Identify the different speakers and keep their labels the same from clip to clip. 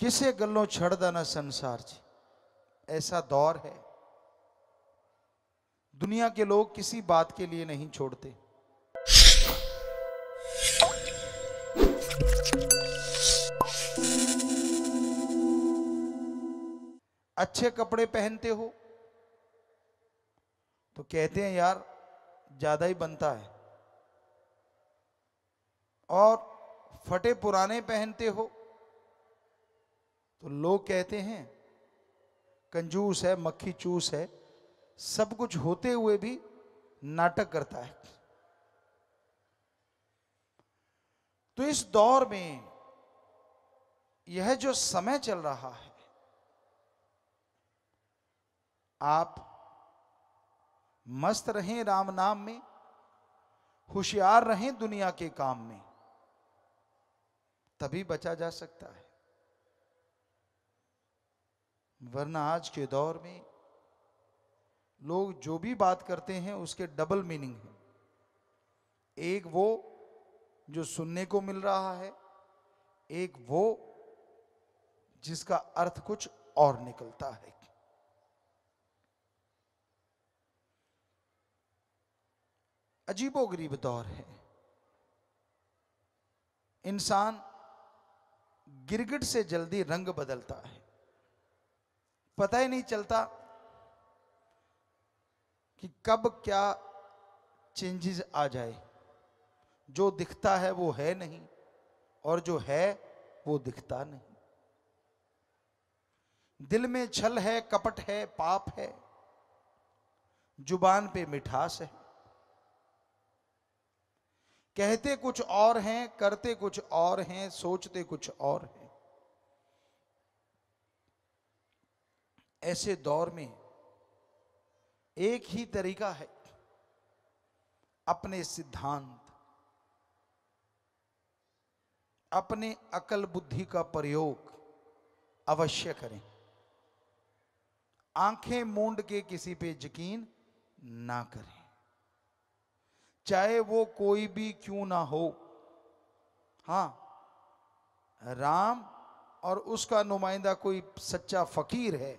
Speaker 1: किसी गलों छड़ा ना संसार 'ਚ ऐसा दौर है दुनिया के लोग किसी बात के लिए नहीं छोड़ते अच्छे कपड़े पहनते हो तो कहते हैं यार ज्यादा ही बनता है और फटे पुराने पहनते हो तो लोग कहते हैं कंजूस है मक्खी चूस है सब कुछ होते हुए भी नाटक करता है तो इस दौर में यह जो समय चल रहा है आप मस्त रहें राम नाम में होशियार रहें दुनिया के काम में तभी बचा जा सकता है वरना आज के दौर में लोग जो भी बात करते हैं उसके डबल मीनिंग है एक वो जो सुनने को मिल रहा है एक वो जिसका अर्थ कुछ और निकलता है अजीबोगरीब दौर है इंसान गिरगिट से जल्दी रंग बदलता है पता ही नहीं चलता कि कब क्या चेंजेस आ जाए जो दिखता है वो है नहीं और जो है वो दिखता नहीं दिल में छल है कपट है पाप है जुबान पे मिठास है कहते कुछ और हैं करते कुछ और हैं सोचते कुछ और हैं ऐसे दौर में एक ही तरीका है अपने सिद्धांत अपने अकल बुद्धि का प्रयोग अवश्य करें आंखें मूंड के किसी पे यकीन ना करें चाहे वो कोई भी क्यों ना हो हां राम और उसका नुमाइंदा कोई सच्चा फकीर है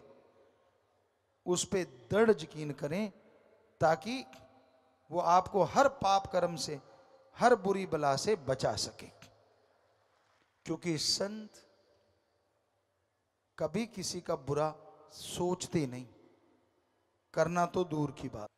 Speaker 1: उस पर दृढ़ यकीन करें ताकि वो आपको हर पाप कर्म से हर बुरी बला से बचा सके क्योंकि संत कभी किसी का बुरा सोचते नहीं करना तो दूर की बात